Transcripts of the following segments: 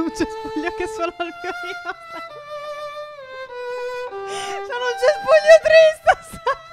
un cespuglio che suona al violino. Sono un cespuglio triste.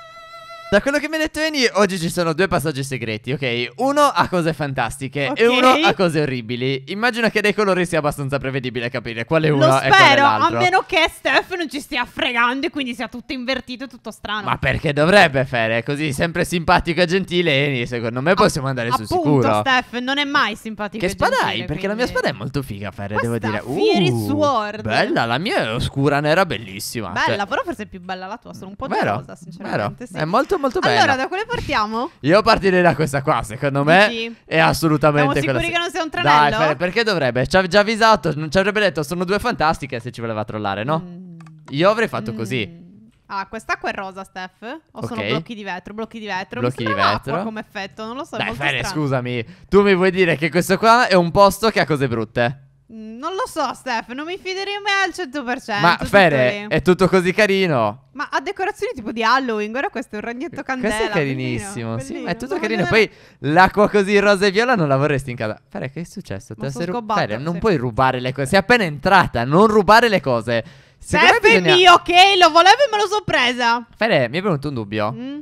Da quello che mi ha detto Eni, oggi ci sono due passaggi segreti, ok? Uno a cose fantastiche okay. e uno a cose orribili. Immagino che dei colori sia abbastanza prevedibile capire quale uno Lo e qual è l'altro. a meno che Steph non ci stia fregando e quindi sia tutto invertito e tutto strano. Ma perché dovrebbe fare? Così sempre simpatico e gentile Eni, secondo me possiamo andare a- sul sicuro. Steph, non è mai simpatico Che spada hai? Perché quindi... la mia spada è molto figa a fare, devo dire. Fury uh, Sword. Bella, la mia è oscura, nera, bellissima. Bella, cioè... però forse è più bella la tua, sono un po' gelosa, sinceramente. Vero. Sì. È molto molto bella. Allora, da quale partiamo? Io partirei da questa qua, secondo me. Sì. È assolutamente Siamo sicuri che non sia un tranello? Dai, perché dovrebbe? Ci ha già avvisato, non ci avrebbe detto sono due fantastiche se ci voleva trollare, no? Mm. Io avrei fatto mm. così. Ah, quest'acqua è rosa, Steph? O okay. sono blocchi di vetro? Blocchi di vetro? Blocchi di vetro. come effetto, non lo so. Dai, Fede, scusami. Tu mi vuoi dire che questo qua è un posto che ha cose brutte? Mm, non lo so, Steph, non mi fiderei mai al 100%. Ma Fede, è tutto così carino. Ma ha decorazioni tipo di Halloween, guarda questo, è un ragnetto candela. Questo è carinissimo, bellino, sì, bellino. è tutto carino. Poi l'acqua così rosa e viola non la vorresti in casa. Fede, che è successo? Te sei rubato, Fede, non puoi rubare le cose. Sei appena entrata, non rubare le cose. Steph bisogna... è mio, ok, lo volevo e me lo sono presa. Fede, mi è venuto un dubbio. Mm.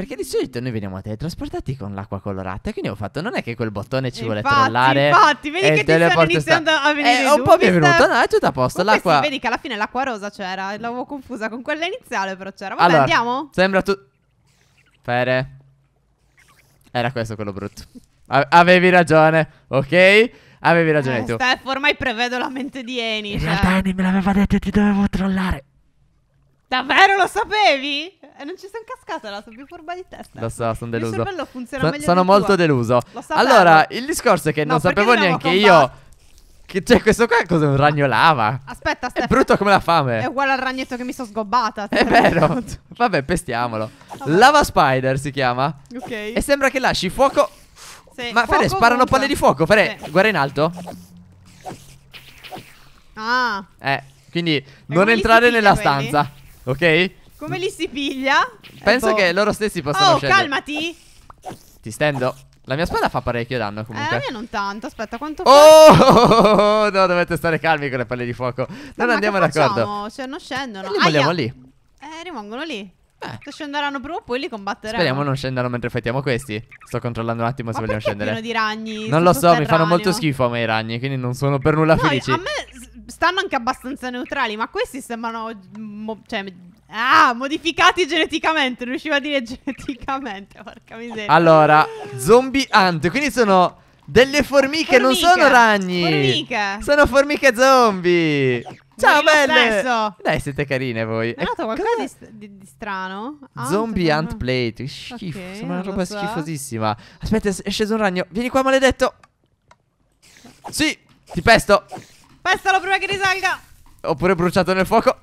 Perché di solito noi veniamo teletrasportati con l'acqua colorata. Quindi ho fatto, non è che quel bottone ci vuole trollare. Infatti, vedi che ti stanno iniziando sta... a venire. Eh, un po' mi è venuto, no, è tutto a posto. l'acqua. Sì, vedi che alla fine l'acqua rosa c'era. L'avevo confusa con quella iniziale, però c'era. Vabbè, allora, andiamo. Sembra tu. Fere. Era questo quello brutto. Avevi ragione, ok? Avevi ragione eh, tu. Steph, ormai prevedo la mente di Eni. In cioè. realtà Eni me l'aveva detto e ti dovevo trollare. Davvero lo sapevi? Eh, non ci sono cascata, la so più furba di testa. Lo so, sono deluso. Il cervello funziona so, meglio Sono molto tuo. deluso. Allora, il discorso è che no, non sapevo neanche io. Che, cioè, questo qua è cosa? Un ragno lava. Aspetta, aspetta. È brutto come la fame. È uguale al ragnetto che mi sono sgobbata. È cioè. vero. Vabbè, pestiamolo. Vabbè. Lava Spider si chiama. Ok. E sembra che lasci fuoco. Sì, Ma Fere, sparano palle di fuoco. Fere, sì. guarda in alto. Ah. Eh, quindi e non entrare nella quelli? stanza. Ok? Come li si piglia? Penso boh. che loro stessi possano oh, scegliere. Oh, calmati! Ti stendo. La mia spada fa parecchio danno comunque. Eh, la mia non tanto. Aspetta, quanto Oh, oh, no, dovete stare calmi con le palle di fuoco. Non ma andiamo d'accordo. Cioè, non scendono. E li vogliamo lì. Eh, rimangono lì. Eh. Se scenderanno prima poi li combatteremo. Speriamo non scendano mentre fettiamo questi. Sto controllando un attimo se vogliamo scendere. Ma di ragni? Non lo so, mi fanno molto schifo a me i ragni, quindi non sono per nulla no, felici. A me stanno anche abbastanza neutrali, ma questi sembrano... cioè, ah, modificati geneticamente. Non riuscivo a dire geneticamente. Porca miseria. Allora, zombie ant. Quindi sono delle formiche, formiche. non sono ragni. Formiche. Sono formiche zombie. Ciao belle. Stesso. Dai, siete carine voi. È notato ecco, qualcosa di, st di, strano? Ant, ah, zombie ant plate. Schifo. Okay, Sembra una roba so. schifosissima. Aspetta, è sceso un ragno. Vieni qua, maledetto. Sì, ti pesto. Pestalo prima che risalga. Oppure bruciato nel fuoco.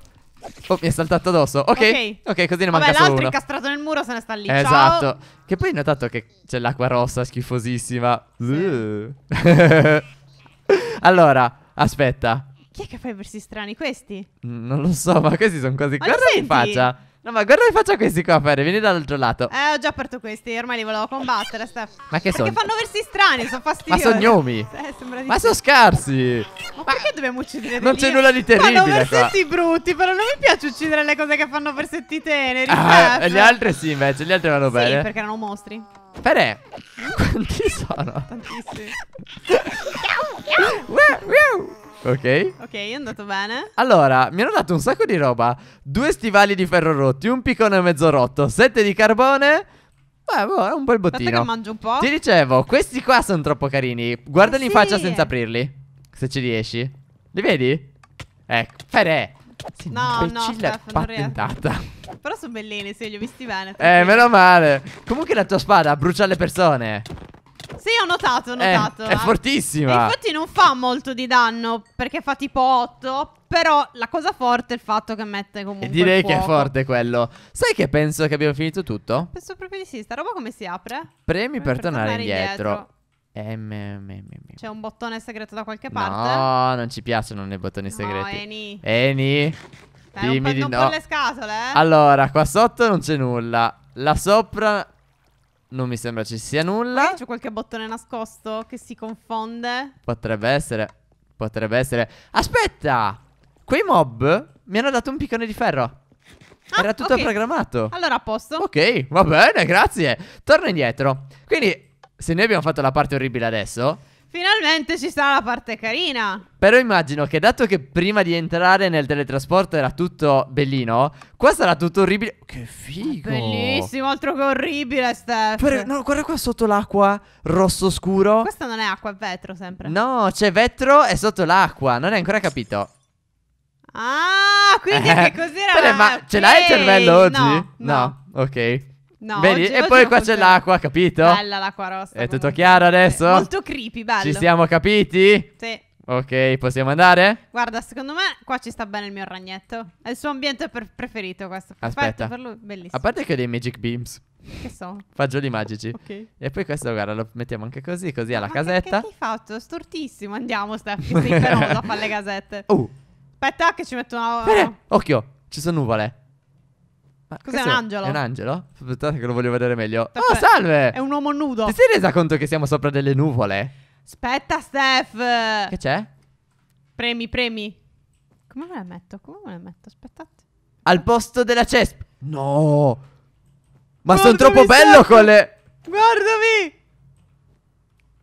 Oh, mi è saltato addosso. Ok. Ok, okay così ne manca Vabbè, solo l'altro incastrato nel muro se ne sta lì. Esatto. Ciao. Che poi hai notato che c'è l'acqua rossa schifosissima. Sì. allora, aspetta. Chi è che fa i versi strani? Questi? Non lo so, ma questi sono quasi... Ma Guarda in faccia. No, ma guarda che faccia questi qua, Ferre. Vieni dall'altro lato. Eh, ho già aperto questi. Ormai li volevo combattere, Steph. Ma che sono? Perché fanno versi strani, sono fastidiosi. Ma sono gnomi. Eh, sembra di Ma sono scarsi. Ma, ma perché dobbiamo uccidere Non c'è nulla di terribile. Fanno versetti brutti, però non mi piace uccidere le cose che fanno versetti teneri. Ah, le altre sì, invece. Gli altri vanno sì, bene. Sì, perché erano mostri. Ferre, quanti sono? Tantissimi. Ok? Ok, è andato bene. Allora, mi hanno dato un sacco di roba. Due stivali di ferro rotti, un piccone mezzo rotto, sette di carbone. Beh, boh, è un bel bottino. Aspetta che mangio un po'. Ti dicevo, questi qua sono troppo carini. Guardali eh in sì. faccia senza aprirli. Se ci riesci. Li vedi? Ecco, eh, Ferè. no, no, Steph, patentata. Però sono bellini, se li ho visti bene. Eh, meno male. Comunque la tua spada brucia le persone. Sì, ho notato, ho eh, notato. È, è eh. fortissima. E infatti non fa molto di danno perché fa tipo 8. Però la cosa forte è il fatto che mette comunque. E direi che è forte quello. Sai che penso che abbiamo finito tutto? Penso proprio di sì. Sta roba come si apre? Premi per, per, tornare, tornare indietro. indietro. Eh, c'è un bottone segreto da qualche parte? No, non ci piacciono i bottoni segreti. No, Eni. Eni. Dimmi non, di non no. le scatole, eh. Allora, qua sotto non c'è nulla. Là sopra non mi sembra ci sia nulla. C'è qualche bottone nascosto che si confonde. Potrebbe essere. Potrebbe essere. Aspetta! Quei mob mi hanno dato un piccone di ferro. Ah, Era tutto okay. programmato. Allora a posto. Ok, va bene, grazie. Torno indietro. Quindi, se noi abbiamo fatto la parte orribile adesso, Finalmente ci sta la parte carina. Però immagino che dato che prima di entrare nel teletrasporto era tutto bellino, qua sarà tutto orribile. Che figo! Bellissimo, altro che orribile, Steph. Per, no, guarda qua sotto l'acqua, rosso scuro. Questa non è acqua, è vetro sempre. No, c'è vetro e sotto l'acqua, non hai ancora capito. Ah, quindi eh, anche così era. Ma ce l'hai il cervello oggi? No, no. no. ok. No, Vedi? E poi qua c'è l'acqua, capito? Bella l'acqua rossa. È tutto chiaro adesso? È molto creepy, bello. Ci siamo capiti? Sì. Ok, possiamo andare? Guarda, secondo me qua ci sta bene il mio ragnetto. È il suo ambiente preferito questo. Aspetta. per lui, bellissimo. A parte che ho dei magic beams. Che so? Fagioli magici. Ok. E poi questo, guarda, lo mettiamo anche così, così alla Ma casetta. Che, che hai fatto? Stortissimo. Andiamo, Steph, che sei feroce a fare le casette. Uh. Aspetta che ci metto una... Eh, occhio, ci sono nuvole. Cos'è un angelo? È un angelo? Aspettate che lo voglio vedere meglio. oh, salve! È un uomo nudo. Ti sei resa conto che siamo sopra delle nuvole? Aspetta, Steph! Che c'è? Premi, premi. Come me la metto? Come me la metto? Aspettate. Al posto della cesp. No! Ma sono troppo bello con le... Guardami!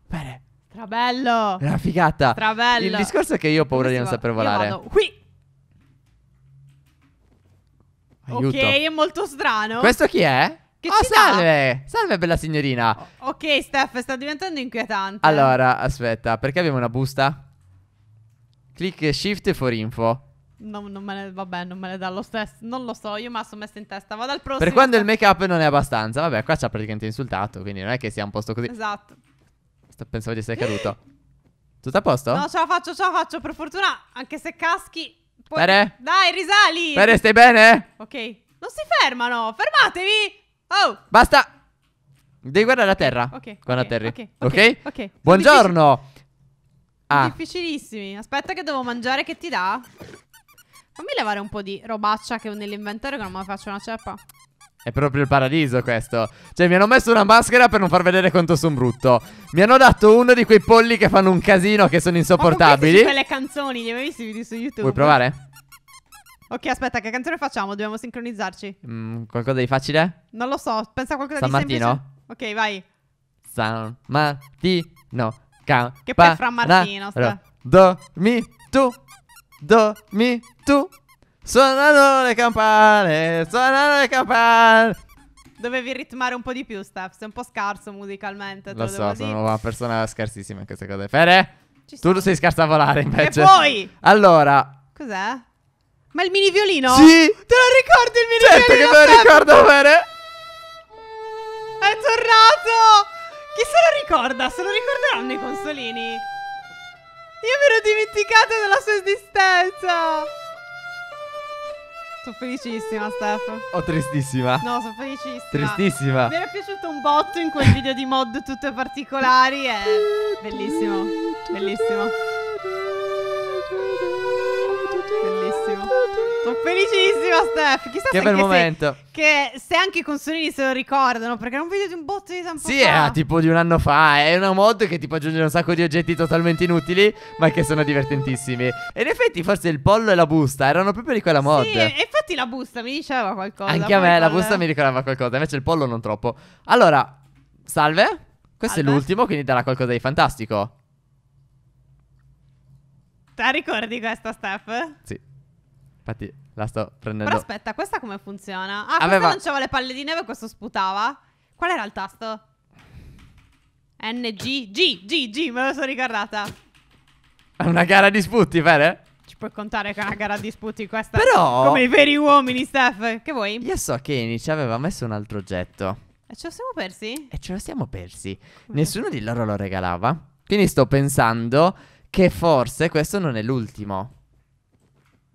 Bene. Trabello! È una figata. Trabello. Il discorso è che io ho paura Come di non saper volare. Io vado qui. Aiuto. Ok, è molto strano. Questo chi è? Che oh, salve! Dà? Salve, bella signorina. O ok, Steph, sta diventando inquietante. Allora, aspetta, perché abbiamo una busta? Clic shift for info. No, non me ne, vabbè, non me ne dà lo stesso. Non lo so, io mi sono messa in testa. Vado al prossimo. Per quando il make up non è abbastanza. Vabbè, qua ci ha praticamente insultato. Quindi non è che sia un posto così. Esatto. Pensavo di essere caduto. Tutto a posto? No, ce la faccio, ce la faccio. Per fortuna, anche se caschi, Puoi... Bene? Dai, risali! Bene, stai bene? Ok. Non si fermano! Fermatevi! Oh! Basta! Devi guardare a terra. Ok. Guarda okay, a terra. Ok. okay? okay. Buongiorno! Difficil ah. Difficilissimi. Aspetta che devo mangiare che ti dà. Fammi levare un po' di robaccia che ho nell'inventario che non me la faccio una ceppa. È proprio il paradiso questo. Cioè, mi hanno messo una maschera per non far vedere quanto sono brutto. Mi hanno dato uno di quei polli che fanno un casino, che sono insopportabili. Ma quelle canzoni, li avevi visti video su YouTube? Vuoi provare? Ok, aspetta, che canzone facciamo? Dobbiamo sincronizzarci. Mm, qualcosa di facile? Non lo so, pensa a qualcosa San di Martino? semplice. Ok, vai. San Martino. Ca- che poi è Fra Martino. Do, mi, tu. Do, mi, tu. Suonano le campane, suonano le campane. Dovevi ritmare un po' di più, Steph. Sei un po' scarso musicalmente. Lo, lo so, sono una persona scarsissima in queste cose. Fere, tu sono. sei scarsa a volare invece. E poi? Allora. Cos'è? Ma il mini violino? Sì. Te lo ricordi il mini certo violino? Certo che me lo ricordo, Fere. È tornato. Chi se lo ricorda? Se lo ricorderanno i consolini. Io mi ero dimenticata della sua esistenza. Sono felicissima, Steph. O oh, tristissima? No, sono felicissima. Tristissima. Mi era piaciuto un botto in quel video di mod tutte particolari. È bellissimo. Bellissimo. Bellissimo felicissimo. Sono felicissima, Steph. Chissà che bel che momento. Se, che se anche i consolini se lo ricordano, perché era un video di un botto di tempo sì, fa. Sì, tipo di un anno fa. È una mod che ti può aggiungere un sacco di oggetti totalmente inutili, ma che sono divertentissimi. E in effetti, forse il pollo e la busta erano proprio di quella mod. Sì, infatti la busta mi diceva qualcosa. Anche a me la busta mi ricordava qualcosa, invece il pollo non troppo. Allora, salve. Questo Alba. è l'ultimo, quindi darà qualcosa di fantastico. Te la ricordi questa, Steph? Sì. Infatti la sto prendendo. Però aspetta, questa come funziona? Ah, Aveva... non c'aveva le palle di neve e questo sputava. Qual era il tasto? NG G G G, me lo sono ricordata. È una gara di sputi, Fede? Ci puoi contare che è una gara di sputi questa. Però come i veri uomini, Steph, che vuoi? Io so che ci aveva messo un altro oggetto. E ce lo siamo persi? E ce lo siamo persi. Come? Nessuno di loro lo regalava. Quindi sto pensando che forse questo non è l'ultimo.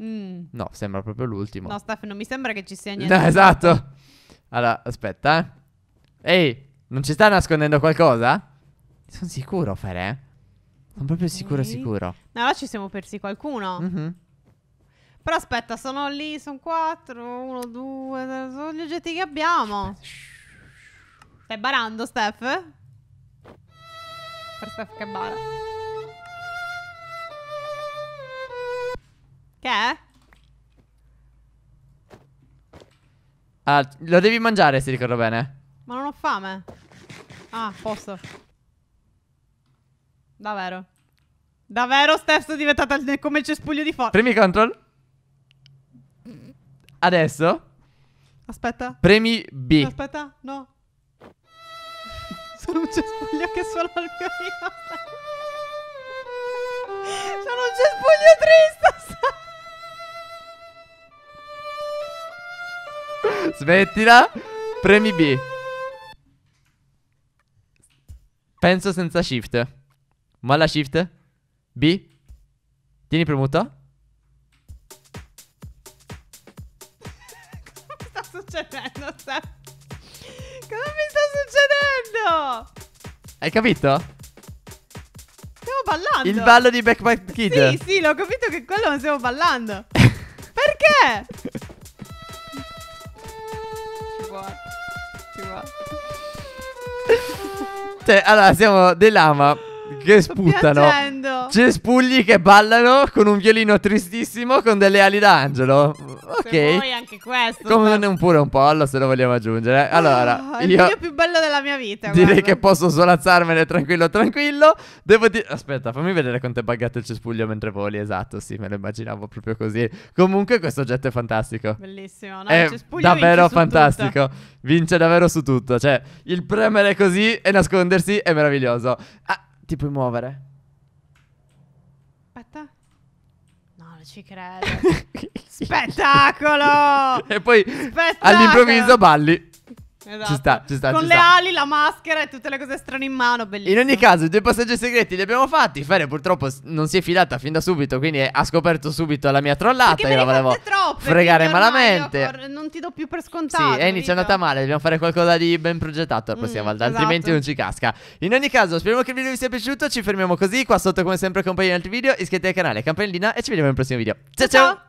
Mm. No, sembra proprio l'ultimo. No, Steph, non mi sembra che ci sia niente. No, esatto. Allora, aspetta. Eh. Ehi, non ci sta nascondendo qualcosa? Sono sicuro, Fere. Eh. Sono proprio sicuro, okay. sicuro. No, allora ci siamo persi qualcuno. Mm-hmm. Però aspetta, sono lì, sono quattro, uno, due, tre, sono gli oggetti che abbiamo. Stai barando, Steph? Per Steph che bara. Che è? Ah, lo devi mangiare se ricordo bene. Ma non ho fame. Ah, posso. Davvero. Davvero, Steph, sono diventata come il cespuglio di forza. Premi control. Adesso. Aspetta. Premi B. Aspetta, no. Sono un cespuglio che suona il pianino. Sono un cespuglio triste. Smettila Premi B Penso senza shift Molla shift B Tieni premuto Cosa sta succedendo a Cosa mi sta succedendo? Hai capito? Stiamo ballando Il ballo di Backpack Kid Sì sì l'ho capito che quello non stiamo ballando Perché? Cioè, allora, siamo dei lama che Sto sputtano. Cespugli che ballano con un violino tristissimo con delle ali d'angelo. Ok. Se vuoi anche questo. Come però... un pure un pollo se lo vogliamo aggiungere. Ah, allora, oh, io... il più bello della mia vita. Direi guarda. che posso solazzarmene tranquillo, tranquillo. Devo dire... Aspetta, fammi vedere quanto è buggato il cespuglio mentre voli. Esatto, sì, me lo immaginavo proprio così. Comunque questo oggetto è fantastico. Bellissimo. No, è davvero fantastico. Tutto. Vince davvero su tutto. Cioè, il premere così e nascondersi è meraviglioso. Ah, ti puoi muovere. non ci credo. Spettacolo! e poi Spettacolo! all'improvviso balli. Esatto. Ci sta, ci sta. Con ci le sta. ali, la maschera e tutte le cose strane in mano, bellissimo. In ogni caso, i due passaggi segreti li abbiamo fatti. Fare purtroppo non si è fidata fin da subito, quindi ha scoperto subito la mia trollata. Io la volevo troppe, fregare malamente. Oh, non ti do più per scontato. Sì, e inizia andata male, dobbiamo fare qualcosa di ben progettato la prossima mm, volta, esatto. altrimenti non ci casca. In ogni caso, speriamo che il video vi sia piaciuto, ci fermiamo così. Qua sotto come sempre compagni compaiono altri video, iscrivetevi al canale, campanellina e ci vediamo nel prossimo video. ciao! ciao. ciao.